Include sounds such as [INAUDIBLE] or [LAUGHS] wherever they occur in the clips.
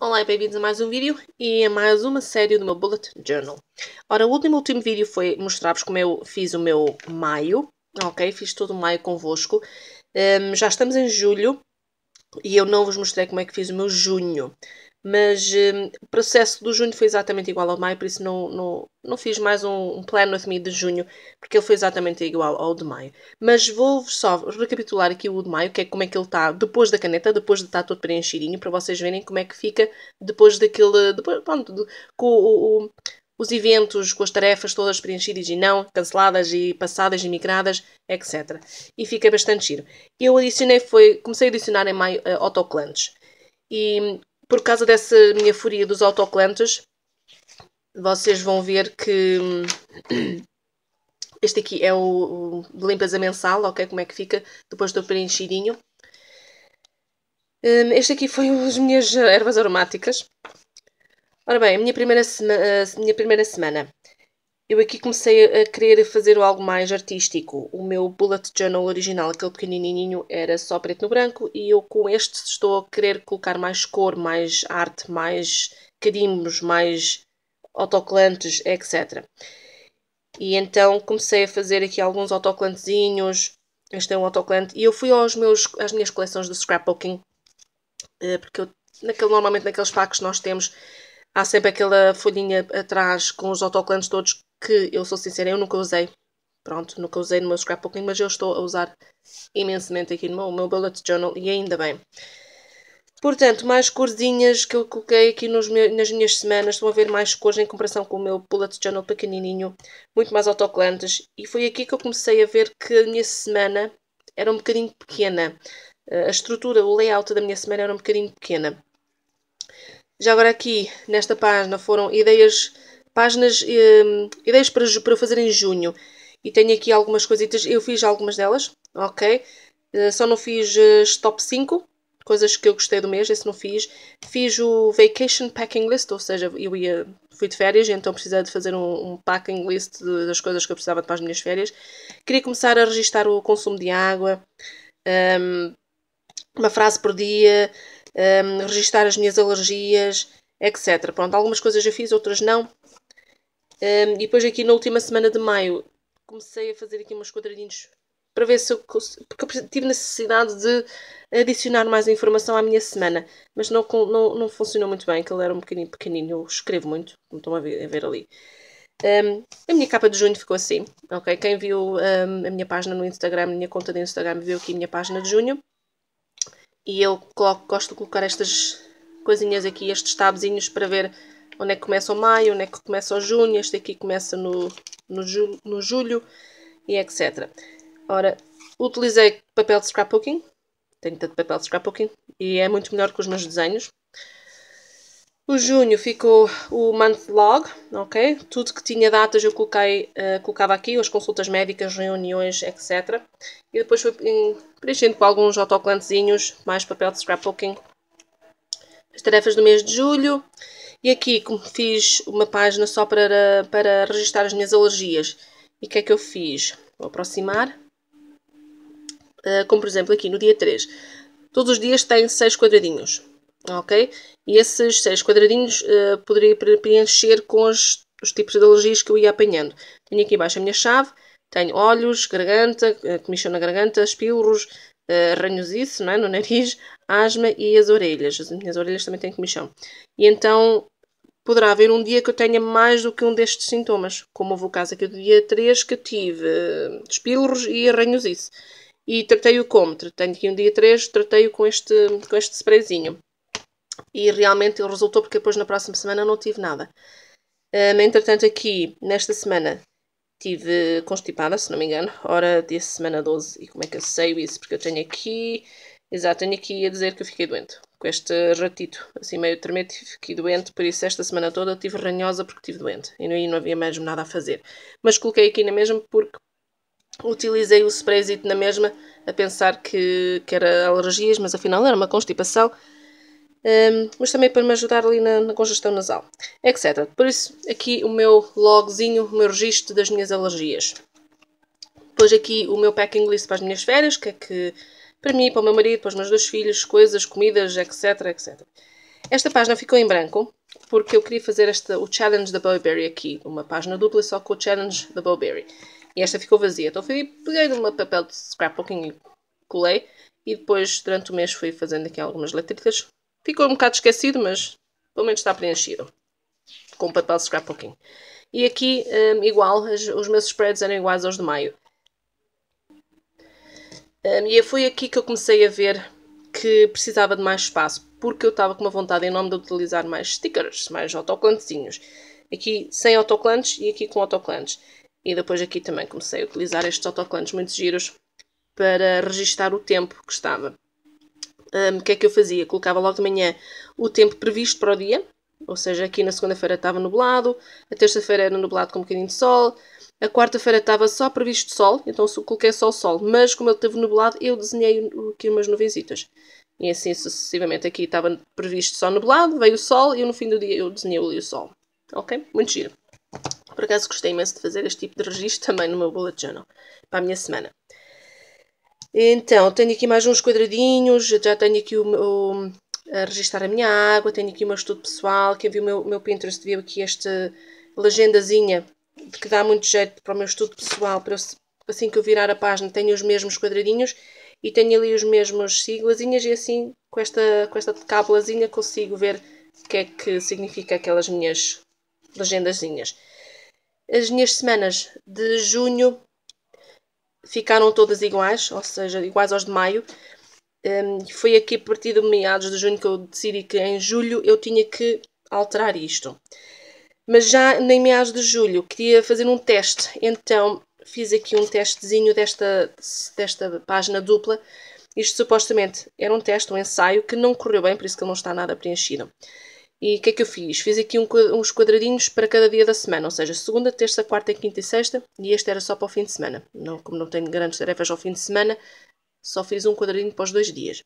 Olá e bem-vindos a mais um vídeo e a mais uma série do meu Bullet Journal. Ora, o último, último vídeo foi mostrar-vos como eu fiz o meu maio, ok? Fiz todo o maio convosco. Um, ehm, já estamos em julho e eu não vos mostrei como é que fiz o meu junho. Mas um, o processo do junho foi exatamente igual ao maio, por isso não, não, não fiz mais um, um Plan With Me de junho, porque ele foi exatamente igual ao de maio. Mas vou só recapitular aqui o de maio, que é como é que ele está depois da caneta, depois de estar tá todo preenchidinho, para vocês verem como é que fica depois daquele. Depois, pronto, de, com o, o os eventos com as tarefas todas preenchidas e não, canceladas e passadas e migradas, etc. E fica bastante giro. Eu adicionei, foi, comecei a adicionar em maio uh, autoclantes. E hum, por causa dessa minha furia dos autoclantes, vocês vão ver que hum, este aqui é o, o limpeza mensal, ok? Como é que fica depois do preenchidinho. Hum, este aqui foi as minhas ervas aromáticas. Ora bem, a minha primeira, sema, a minha primeira semana eu aqui comecei a querer fazer algo mais artístico. O meu bullet journal original, aquele pequenininho, era só preto no branco e eu com este estou a querer colocar mais cor, mais arte, mais carimbos, mais autocolantes, etc. E então comecei a fazer aqui alguns autocolantezinhos. Este é um autocolante e eu fui aos meus, às minhas coleções de scrapbooking eh, porque eu, naquele, normalmente naqueles packs nós temos há sempre aquela folhinha atrás com os autocolantes todos que eu sou sincera, eu nunca usei. Pronto, nunca usei no meu scrapbooking, mas eu estou a usar imensamente aqui no meu, meu bullet journal e ainda bem. Portanto, mais corzinhas que eu coloquei aqui nos meus, nas minhas semanas. Estão a ver mais cores em comparação com o meu bullet journal pequenininho. Muito mais autocolantes. E foi aqui que eu comecei a ver que a minha semana era um bocadinho pequena. Eh, a estrutura, o layout da minha semana era um bocadinho pequena. Já agora aqui, nesta página, foram ideias páginas, ehm, ideias para, para fazer em junho. E tenho aqui algumas coisitas, eu fiz algumas delas, ok? Uh, só não fiz uh, top 5, coisas que eu gostei do mês, esse não fiz. Fiz o Vacation Packing List, ou seja, eu ia, fui de férias, então precisava de fazer um, um packing list de, das coisas que eu precisava para as minhas férias. Queria começar a registar o consumo de água, um, ehm, uma frase por dia, um, ehm, registar as minhas alergias, etc. Pronto, algumas coisas eu fiz, outras não. Um, e depois aqui na última semana de maio comecei a fazer aqui uns quadradinhos para ver se eu porque eu tive necessidade de adicionar mais informação à minha semana, mas não, não, não funcionou muito bem, que ele era um bocadinho pequenino, eu escrevo muito, como estão a ver, a ver ali. Um, a minha capa de junho ficou assim, ok? Quem viu um, a minha página no Instagram, a minha conta do Instagram, viu aqui a minha página de junho. E eu coloco, gosto de colocar estas coisinhas aqui, estes tabzinhos, para ver onde é que começa o maio, onde é que começa o junho, este aqui começa no, no, julho, no julho e etc. Ora, utilizei papel de scrapbooking, tenho tanto papel de scrapbooking e é muito melhor que os meus desenhos. O junho ficou o month log, ok? Tudo que tinha datas eu coloquei, uh, colocava aqui, as consultas médicas, reuniões, etc. E depois fui hum, preenchendo com alguns autoclantezinhos, mais papel de scrapbooking. As tarefas do mês de julho, e aqui, como fiz uma página só para, para registrar as minhas alergias, e o que é que eu fiz? Vou aproximar. Uh, como, por exemplo, aqui no dia 3. Todos os dias tem 6 quadradinhos, ok? E esses 6 quadradinhos uh, poderia preencher com os, os tipos de alergias que eu ia apanhando. Tenho aqui embaixo a minha chave. Tenho olhos, garganta, comichão ah, na garganta, espirros, uh, eh, ranhosice não é? no nariz, asma e as orelhas. As minhas orelhas também têm comichão. E então poderá haver um dia que eu tenha mais do que um destes sintomas, como houve o caso aqui do dia 3 que tive uh, espirros e ranhosice. E tratei-o como? Tenho aqui um dia 3, tratei-o com este, com este sprayzinho. E realmente ele resultou porque depois na próxima semana não tive nada. Um, entretanto, aqui nesta semana Tive constipada, se não me engano, hora de semana 12. E como é que eu sei isso? Porque eu tenho aqui. Exato, tenho aqui a dizer que eu fiquei doente. Com este ratito, assim meio tremendo, fiquei doente. Por isso, esta semana toda eu estive ranhosa porque estive doente. E não, não havia mesmo nada a fazer. Mas coloquei aqui na mesma porque utilizei o sprayzito na mesma a pensar que, que era alergias, mas afinal era uma constipação um, mas também para me ajudar ali na, na, congestão nasal, etc. Por isso, aqui o meu logzinho, o meu registro das minhas alergias. Depois aqui o meu packing list para as minhas férias, que é que para mim, para o meu marido, para os meus dois filhos, coisas, comidas, etc, etc. Esta página ficou em branco, porque eu queria fazer esta, o challenge da Bowberry aqui, uma página dupla só com o challenge da Bowberry. E esta ficou vazia, então fui, peguei num papel de scrapbooking e colei, e depois durante o mês fui fazendo aqui algumas letritas Ficou um bocado esquecido, mas pelo menos está preenchido. Com papel scrapbooking. E aqui, um, igual, os meus spreads eram iguais aos de maio. Um, e foi aqui que eu comecei a ver que precisava de mais espaço, porque eu estava com uma vontade enorme de utilizar mais stickers, mais autoclantezinhos. Aqui sem autoclantes e aqui com autoclantes. E depois aqui também comecei a utilizar estes autoclantes muito giros para registar o tempo que estava um, o que é que eu fazia? Colocava logo de manhã o tempo previsto para o dia, ou seja, aqui na segunda-feira estava nublado, a terça-feira era nublado com um bocadinho de sol, a quarta-feira estava só previsto sol, então coloquei só o sol, mas como ele esteve nublado, eu desenhei aqui umas nuvenzitas. E assim sucessivamente. Aqui estava previsto só nublado, veio o sol e no fim do dia eu desenhei ali o sol. Ok? Muito giro. Por acaso gostei imenso de fazer este tipo de registro também no meu bullet journal para a minha semana. Então, tenho aqui mais uns quadradinhos, já tenho aqui o, o a registrar a minha água, tenho aqui o meu estudo pessoal, quem viu o meu, meu Pinterest viu aqui esta legendazinha que dá muito jeito para o meu estudo pessoal, para eu, assim que eu virar a página tenho os mesmos quadradinhos e tenho ali os mesmos siglazinhas e assim com esta, com esta cábulazinha consigo ver o que é que significa aquelas minhas legendazinhas. As minhas semanas de junho ficaram todas iguais, ou seja, iguais aos de maio. Um, foi aqui a partir de meados de junho que eu decidi que em julho eu tinha que alterar isto. Mas já em meados de julho queria fazer um teste, então fiz aqui um testezinho desta, desta página dupla. Isto supostamente era um teste, um ensaio, que não correu bem, por isso que ele não está nada preenchido. E o que é que eu fiz? Fiz aqui um, uns quadradinhos para cada dia da semana, ou seja, segunda, terça, quarta, quinta e sexta, e este era só para o fim de semana. Não, como não tenho grandes tarefas ao fim de semana, só fiz um quadradinho para os dois dias.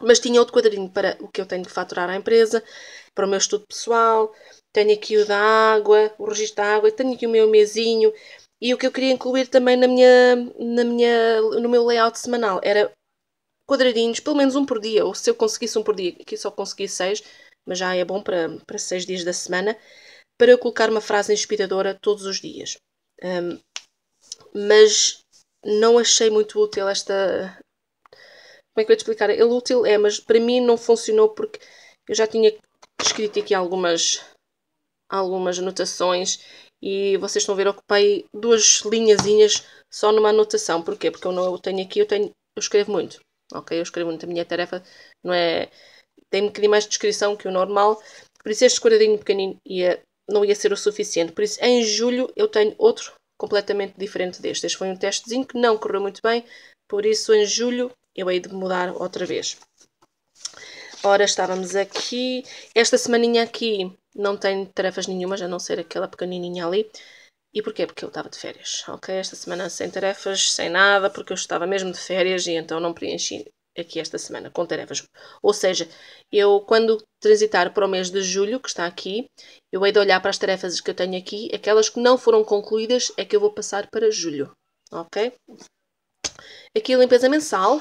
Mas tinha outro quadradinho para o que eu tenho que faturar à empresa, para o meu estudo pessoal, tenho aqui o da água, o registro da água, tenho aqui o meu mesinho, e o que eu queria incluir também na minha, na minha, no meu layout semanal era quadradinhos, pelo menos um por dia, ou se eu conseguisse um por dia, que só consegui seis, mas já é bom para, para seis dias da semana, para eu colocar uma frase inspiradora todos os dias. Um, mas não achei muito útil esta. Como é que eu ia te explicar? Ele útil é, mas para mim não funcionou porque eu já tinha escrito aqui algumas, algumas anotações e vocês estão a ver, ocupei duas linhazinhas só numa anotação. Porquê? Porque eu não eu tenho aqui, eu, tenho, eu escrevo muito. Ok? Eu escrevo muito. A minha tarefa não é tem um bocadinho mais de descrição que o normal, por isso este quadradinho pequenino ia, não ia ser o suficiente. Por isso, em julho, eu tenho outro completamente diferente deste. Este foi um testezinho que não correu muito bem, por isso, em julho, eu hei de mudar outra vez. Ora, estávamos aqui. Esta semaninha aqui não tenho tarefas nenhumas, a não ser aquela pequenininha ali. E porquê? Porque eu estava de férias, ok? Esta semana sem tarefas, sem nada, porque eu estava mesmo de férias e então não preenchi aqui esta semana, com tarefas. Ou seja, eu quando transitar para o mês de julho, que está aqui, eu hei de olhar para as tarefas que eu tenho aqui, aquelas que não foram concluídas é que eu vou passar para julho, ok? Aqui a limpeza mensal,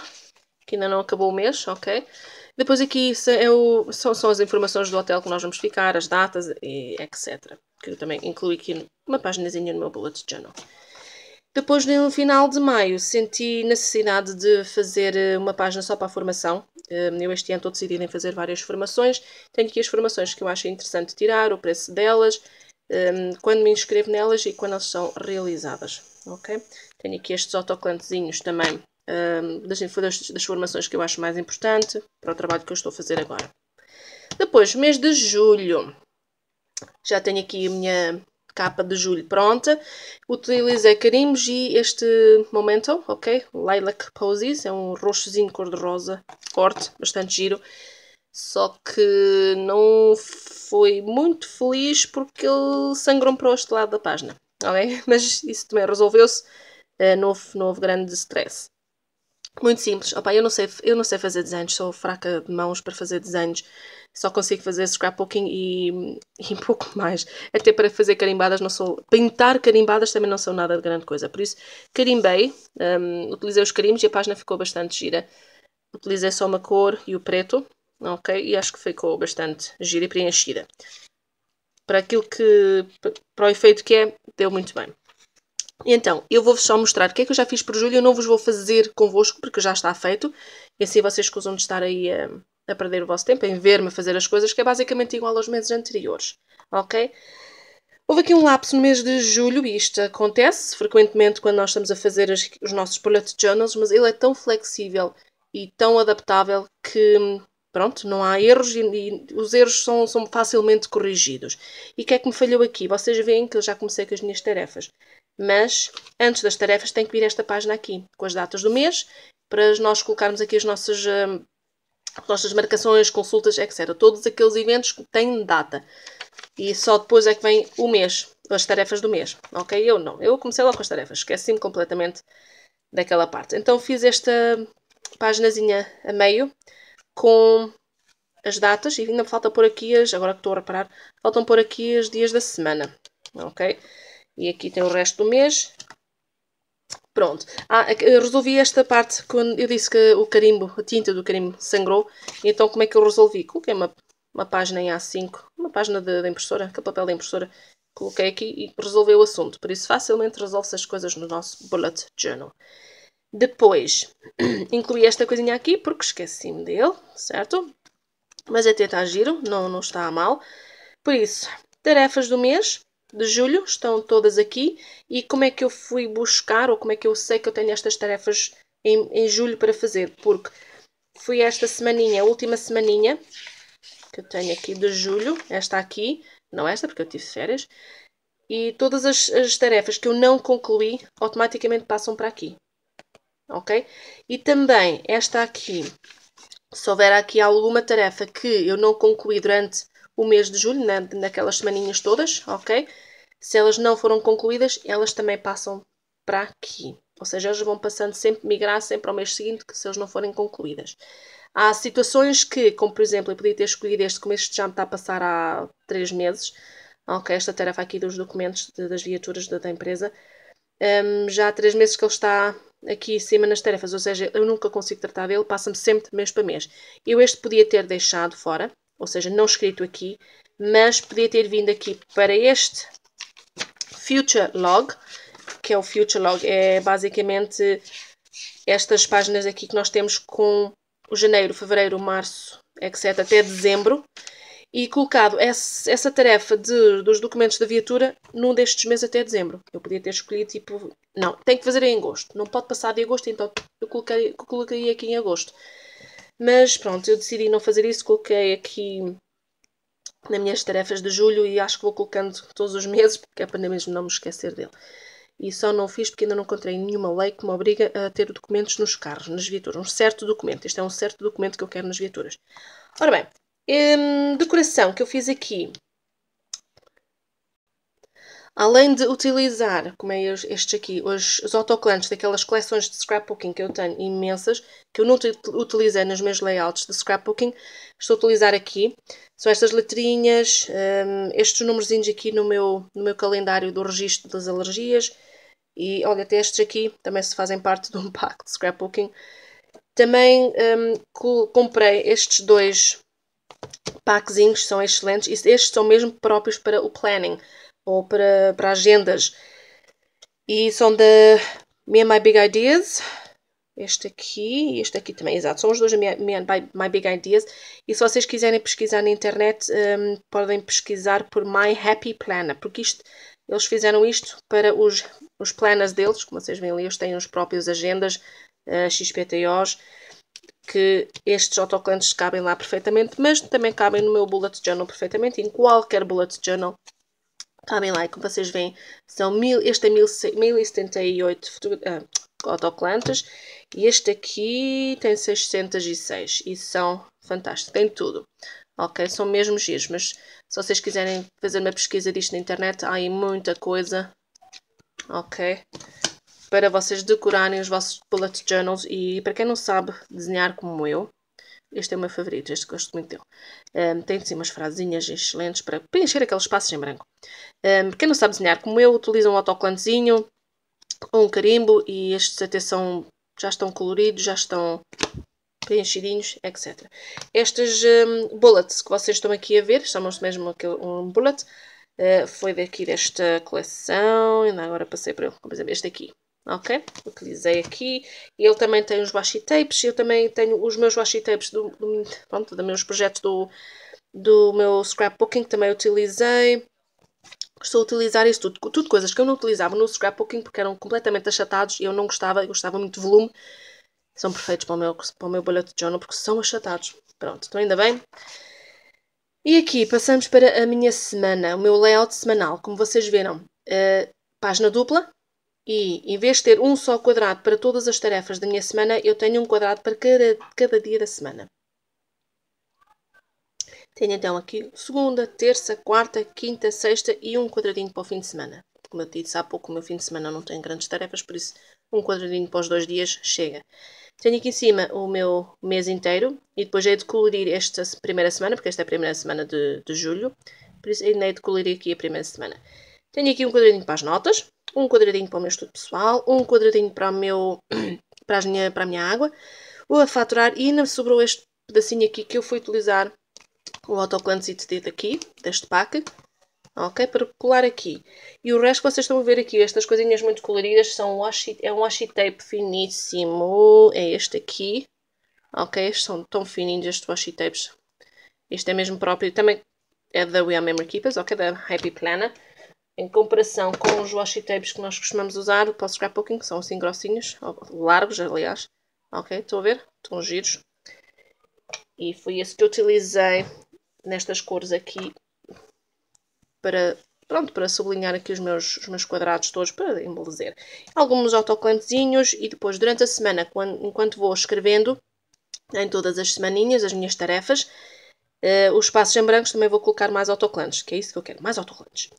que ainda não acabou o mês, ok? Depois aqui é são, são, as informações do hotel que nós vamos ficar, as datas, e etc. Que eu também incluo aqui uma paginazinha no meu bullet journal. Depois, no final de maio, senti necessidade de fazer eh, uma página só para a formação. Ehm, eu este ano estou decidida em fazer várias formações. Tenho aqui as formações que eu acho interessante tirar, o preço delas, ehm, quando me inscrevo nelas e quando elas são realizadas. Okay? Tenho aqui estes autoclantezinhos também ehm, das, das formações que eu acho mais importante para o trabalho que eu estou a fazer agora. Depois, mês de julho, já tenho aqui a minha capa de julho pronta. Utilizei carimbos e este momento, ok? Lilac Posies, é um roxozinho cor-de-rosa, corte bastante giro. Só que não foi muito feliz porque ele sangrou para o outro lado da página, ok? [LAUGHS] Mas isso também resolveu-se, eh, não, não houve grande stress. Muito simples. Opa, eu não sei, eu não sei fazer desenhos, sou fraca de mãos para fazer desenhos. Só consigo fazer scrapbooking e, [LAUGHS] e um pouco mais. Até para fazer carimbadas não sou. Pintar carimbadas também não sou nada de grande coisa. Por isso, carimbei, um, utilizei os carimbos e a página ficou bastante gira. Utilizei só uma cor e o preto, ok? E acho que ficou bastante gira e preenchida. Para aquilo que. para o efeito que é, deu muito bem. Então, eu vou-vos só mostrar o que é que eu já fiz por julho. Eu não vos vou fazer convosco porque já está feito. E assim vocês escusam de estar aí a, eh, a perder o vosso tempo em ver-me fazer as coisas, que é basicamente igual aos meses anteriores. Ok? Houve aqui um lapso no mês de julho e isto acontece frequentemente quando nós estamos a fazer as, os nossos bullet journals, mas ele é tão flexível e tão adaptável que, pronto, não há erros e, e os erros são, são facilmente corrigidos. E o que é que me falhou aqui? Vocês veem que eu já comecei com as minhas tarefas mas antes das tarefas tem que vir esta página aqui, com as datas do mês, para nós colocarmos aqui as nossas, hum, nossas marcações, consultas, etc. Todos aqueles eventos que têm data. E só depois é que vem o mês, as tarefas do mês, ok? Eu não, eu comecei logo com as tarefas, esqueci-me completamente daquela parte. Então fiz esta páginazinha a meio com as datas e ainda falta por aqui as, agora que estou a reparar, faltam por aqui os dias da semana, ok? E aqui tem o resto do mês. Pronto. Ah, é resolvi esta parte quando eu disse que o carimbo, a tinta do carimbo sangrou. Então como é que eu resolvi? Coloquei uma, uma página em A5, uma página da impressora, que é papel da impressora. Coloquei aqui e resolveu o assunto. Por isso facilmente resolve-se as coisas no nosso bullet journal. Depois, [CLEARS THROAT] incluí esta coisinha aqui porque esqueci-me dele, certo? Mas até está giro, não, não está mal. Por isso, tarefas do mês de julho, estão todas aqui. E como é que eu fui buscar, ou como é que eu sei que eu tenho estas tarefas em, em julho para fazer? Porque fui esta semaninha, a última semaninha, que eu tenho aqui de julho, esta aqui, não esta porque eu tive férias, e todas as, as tarefas que eu não concluí automaticamente passam para aqui. Ok? E também esta aqui, se houver aqui alguma tarefa que eu não concluí durante o mês de julho, na, naquelas semaninhas todas, ok? Se elas não foram concluídas, elas também passam para aqui. Ou seja, elas vão passando sempre, migrar sempre ao mês seguinte, se elas não forem concluídas. Há situações que, como por exemplo, eu podia ter escolhido este, como este já me está a passar há três meses, ok, esta tarefa aqui dos documentos de, das viaturas da, da empresa, um, já há três meses que ele está aqui em cima nas tarefas, ou seja, eu nunca consigo tratar dele, passa-me sempre mês para mês. Eu este podia ter deixado fora, ou seja, não escrito aqui, mas podia ter vindo aqui para este Future Log, que é o Future Log, é basicamente estas páginas aqui que nós temos com o janeiro, fevereiro, março, etc., até dezembro, e colocado essa, essa tarefa de, dos documentos da viatura num destes meses até dezembro. Eu podia ter escolhido, tipo, não, tem que fazer em agosto, não pode passar de agosto, então eu coloquei aqui em agosto. Mas pronto, eu decidi não fazer isso, coloquei aqui nas minhas tarefas de julho e acho que vou colocando todos os meses, porque é para mesmo não me esquecer dele. E só não fiz porque ainda não encontrei nenhuma lei que me obriga a ter documentos nos carros, nas viaturas. Um certo documento. isto é um certo documento que eu quero nas viaturas. Ora bem, hum, decoração que eu fiz aqui. Além de utilizar, como é estes aqui, os, os daquelas coleções de scrapbooking que eu tenho imensas, que eu nunca utilizei nos meus layouts de scrapbooking, estou a utilizar aqui. São estas letrinhas, um, estes númerozinhos aqui no meu, no meu calendário do registro das alergias. E olha, até estes aqui também se fazem parte de um [LAUGHS] pack de scrapbooking. Também um, comprei estes dois packzinhos, são excelentes. Estes são mesmo próprios para o planning ou para, para agendas. E são da Me and My Big Ideas. Este aqui e este aqui também, exato. São os dois da Me and My Big Ideas. E se vocês quiserem pesquisar na internet, um, podem pesquisar por My Happy Planner. Porque isto, eles fizeram isto para os, os planners deles. Como vocês veem ali, eles têm os próprios agendas, uh, eh, XPTOs que estes autoclantes cabem lá perfeitamente, mas também cabem no meu bullet journal perfeitamente, em qualquer bullet journal Acabem lá, como é vocês veem, são mil, este é 1078 ah, autoclantes e este aqui tem 606 e são fantásticos, tem tudo. Ok, são mesmo giros, mas se vocês quiserem fazer uma pesquisa disto na internet, há aí muita coisa, ok? Para vocês decorarem os vossos bullet journals e para quem não sabe desenhar como eu, este é o meu favorito, este gosto muito dele. Um, tem de umas frasinhas excelentes para preencher aqueles espaços em branco. Um, quem não sabe desenhar como eu, utiliza um autoclantezinho, ou um carimbo e estes até são, já estão coloridos, já estão preenchidinhos, etc. Estas um, bullets que vocês estão aqui a ver, chamam-se mesmo aquele, um bullet, uh, foi daqui desta coleção, ainda agora passei para ele, por exemplo, este aqui ok? Utilizei aqui. Ele também tem os washi tapes. Eu também tenho os meus washi tapes do, do, pronto, dos meus projetos do, do meu scrapbooking que também utilizei. Estou a utilizar isso tudo, tudo coisas que eu não utilizava no scrapbooking porque eram completamente achatados e eu não gostava, eu gostava muito de volume. São perfeitos para o meu, para o meu bullet journal porque são achatados. Pronto, então ainda bem. E aqui passamos para a minha semana, o meu layout semanal. Como vocês viram, uh, página dupla, e em vez de ter um só quadrado para todas as tarefas da minha semana, eu tenho um quadrado para cada, cada dia da semana. Tenho então aqui segunda, terça, quarta, quinta, sexta e um quadradinho para o fim de semana. Como eu disse há pouco, o meu fim de semana não tem grandes tarefas, por isso um quadradinho para os dois dias chega. Tenho aqui em cima o meu mês inteiro e depois hei de colorir esta primeira semana, porque esta é a primeira semana de, de julho, por isso ainda hei de colorir aqui a primeira semana. Tenho aqui um quadradinho para as notas, um quadradinho para o meu estudo pessoal, um quadradinho para, o meu, [CLEARS THROAT] para, as minha, para a minha água, o a faturar e ainda me sobrou este pedacinho aqui que eu fui utilizar o autocolante dito aqui, deste pack, ok? Para colar aqui. E o resto que vocês estão a ver aqui, estas coisinhas muito coloridas, são washi, é um washi tape finíssimo, é este aqui, ok? Estes são tão fininhos estes washi tapes. Este é mesmo próprio, também é da We Are Memory Keepers, ok? Da Happy Planner em comparação com os washi tapes que nós costumamos usar posso o scrapbooking, que são assim grossinhos, largos aliás. Ok, estão a ver? Estão giros. E foi esse que eu utilizei nestas cores aqui para, pronto, para sublinhar aqui os meus, os meus quadrados todos, para embelezer. Alguns autocolantezinhos e depois durante a semana, quando, enquanto vou escrevendo, em todas as semaninhas, as minhas tarefas, uh, os espaços em brancos também vou colocar mais autoclantes, que é isso que eu quero, mais autoclantes.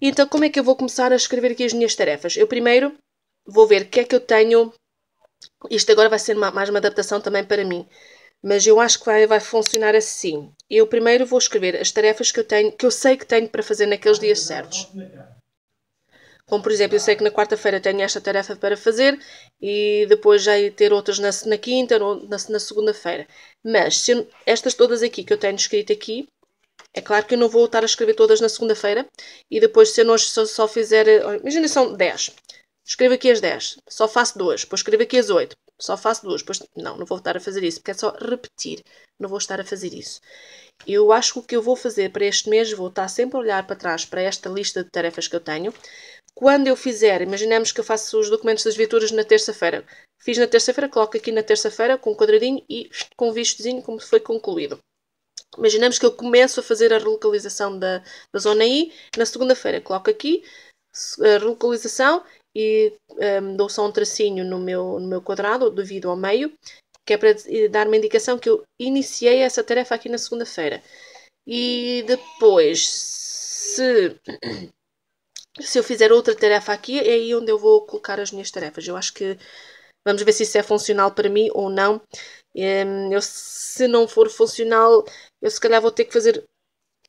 Então, como é que eu vou começar a escrever aqui as minhas tarefas? Eu primeiro vou ver o que é que eu tenho. Isto agora vai ser uma, mais uma adaptação também para mim, mas eu acho que vai, vai funcionar assim. Eu primeiro vou escrever as tarefas que eu tenho, que eu sei que tenho para fazer naqueles dias certos. Como por exemplo, eu sei que na quarta-feira tenho esta tarefa para fazer e depois já ter outras na, na quinta ou na, na segunda-feira. Mas eu, estas todas aqui que eu tenho escrito aqui, é claro que eu não vou voltar a escrever todas na segunda-feira e depois, se eu não só, só fizer. Eh, imagina, são 10. Escrevo aqui as 10, só faço duas, depois escrevo aqui as 8, só faço duas, depois. Não, não vou voltar a fazer isso, porque é só repetir. Não vou estar a fazer isso. Eu acho que o que eu vou fazer para este mês, vou estar sempre a olhar para trás para esta lista de tarefas que eu tenho. Quando eu fizer, imaginemos que eu faço os documentos das viaturas na terça-feira. Fiz na terça-feira, coloco aqui na terça-feira com um quadradinho e com um vistozinho como foi concluído. Imaginamos que eu começo a fazer a relocalização da, da zona I, na segunda-feira coloco aqui a relocalização e um, ehm, dou só um tracinho no meu, no meu quadrado, devido ao meio, que é para eh, dar uma indicação que eu iniciei essa tarefa aqui na segunda-feira. E depois, se, [CLEARS THROAT] se eu fizer outra tarefa aqui, é aí onde eu vou colocar as minhas tarefas. Eu acho que vamos ver se isso é funcional para mim ou não. Hum, eu, se não for funcional, eu se calhar vou ter que fazer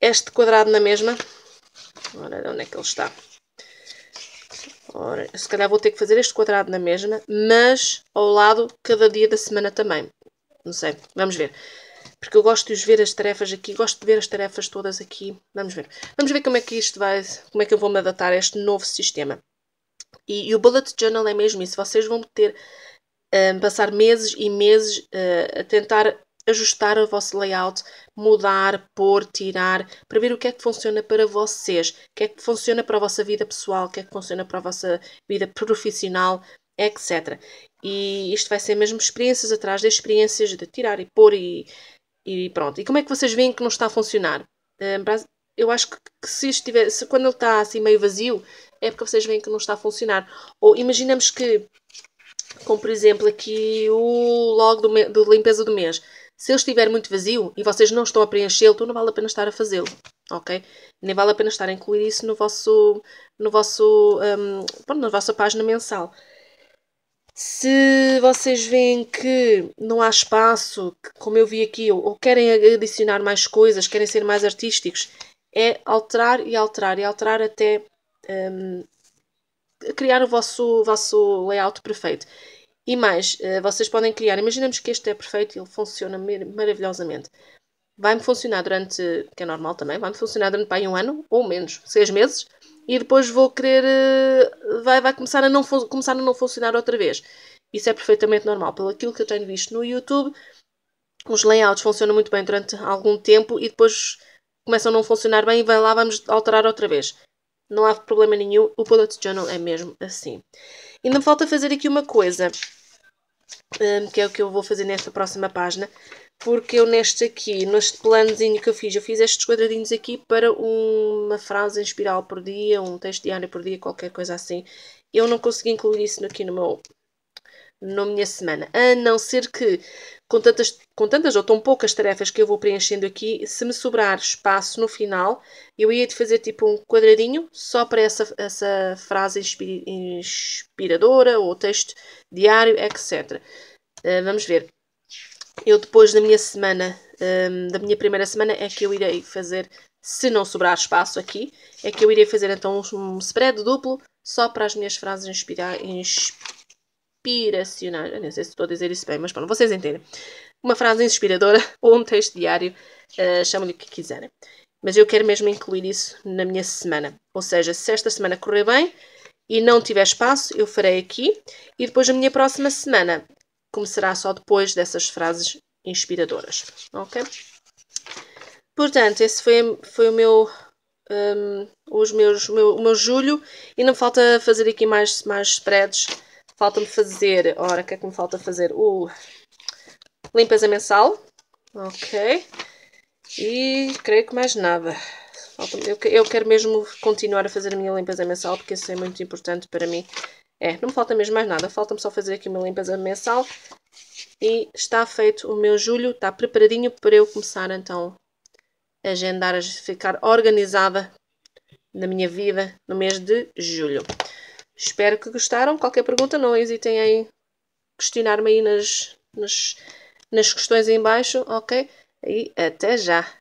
este quadrado na mesma. Ora, onde é que ele está? Ora, se calhar vou ter que fazer este quadrado na mesma, mas ao lado cada dia da semana também. Não sei, vamos ver. Porque eu gosto de ver as tarefas aqui, gosto de ver as tarefas todas aqui. Vamos ver. Vamos ver como é que isto vai, como é que eu vou me adaptar a este novo sistema. E, e o Bullet Journal é mesmo isso. Vocês vão ter um, passar meses e meses uh, a tentar ajustar o vosso layout, mudar, pôr, tirar, para ver o que é que funciona para vocês, o que é que funciona para a vossa vida pessoal, o que é que funciona para a vossa vida profissional, etc. E isto vai ser mesmo experiências atrás de experiências de tirar e pôr e, e pronto. E como é que vocês veem que não está a funcionar? Um, eu acho que, que se estiver, se, quando ele está assim meio vazio, é porque vocês veem que não está a funcionar. Ou imaginamos que como por exemplo aqui o log do, do limpeza do mês. Se ele estiver muito vazio e vocês não estão a preenchê-lo, então não vale a pena estar a fazê-lo, ok? Nem vale a pena estar a incluir isso no vosso, no vosso, um, pronto, na vossa página mensal. Se vocês veem que não há espaço, como eu vi aqui, ou, ou querem adicionar mais coisas, querem ser mais artísticos, é alterar e alterar e alterar até um, criar o vosso, vosso layout perfeito. E mais, eh, vocês podem criar, imaginemos que este é perfeito e ele funciona maravilhosamente. Vai-me funcionar durante, que é normal também, vai-me funcionar durante bem um ano ou menos, seis meses, e depois vou querer, eh, vai, vai começar, a não, começar a não funcionar outra vez. Isso é perfeitamente normal. Pelo aquilo que eu tenho visto no YouTube, os layouts funcionam muito bem durante algum tempo e depois começam a não funcionar bem e vai lá, vamos alterar outra vez. Não há problema nenhum, o Bullet Journal é mesmo assim. Ainda falta fazer aqui uma coisa, hum, que é o que eu vou fazer nesta próxima página, porque eu neste aqui, neste planozinho que eu fiz, eu fiz estes quadradinhos aqui para uma frase em espiral por dia, um texto diário por dia, qualquer coisa assim. Eu não consegui incluir isso aqui no meu na minha semana. A não ser que, com tantas, com tantas ou tão poucas tarefas que eu vou preenchendo aqui, se me sobrar espaço no final, eu ia de fazer tipo um quadradinho só para essa, essa frase inspiradora ou texto diário, etc. Uh, eh, vamos ver. Eu depois da minha semana, um, ehm, da minha primeira semana, é que eu irei fazer, se não sobrar espaço aqui, é que eu irei fazer então um spread duplo só para as minhas frases inspirar, inspiracionais. Né? Eu não sei se estou a dizer isso bem, mas pronto, vocês entendem. Uma frase inspiradora [LAUGHS] ou um texto diário, uh, eh, chamem-lhe o que quiserem. Mas eu quero mesmo incluir isso na minha semana. Ou seja, se esta semana correr bem e não tiver espaço, eu farei aqui. E depois a minha próxima semana começará só depois dessas frases inspiradoras. Ok? Portanto, esse foi, foi o meu um, ehm, os meus, meu, o meu julho e não falta fazer aqui mais, mais spreads Falta-me fazer. Ora, o que é que me falta fazer? Uh, limpeza mensal. Ok. E creio que mais nada. eu quero mesmo continuar a fazer a minha limpeza mensal porque isso é muito importante para mim. É, não me falta mesmo mais nada. Falta-me só fazer aqui uma limpeza mensal. E está feito o meu julho. Está preparadinho para eu começar então a agendar, a ficar organizada na minha vida no mês de julho. Espero que gostaram. Qualquer pergunta, não hesitem em questionar-me aí nas, nas, nas questões aí em baixo, ok? E até já!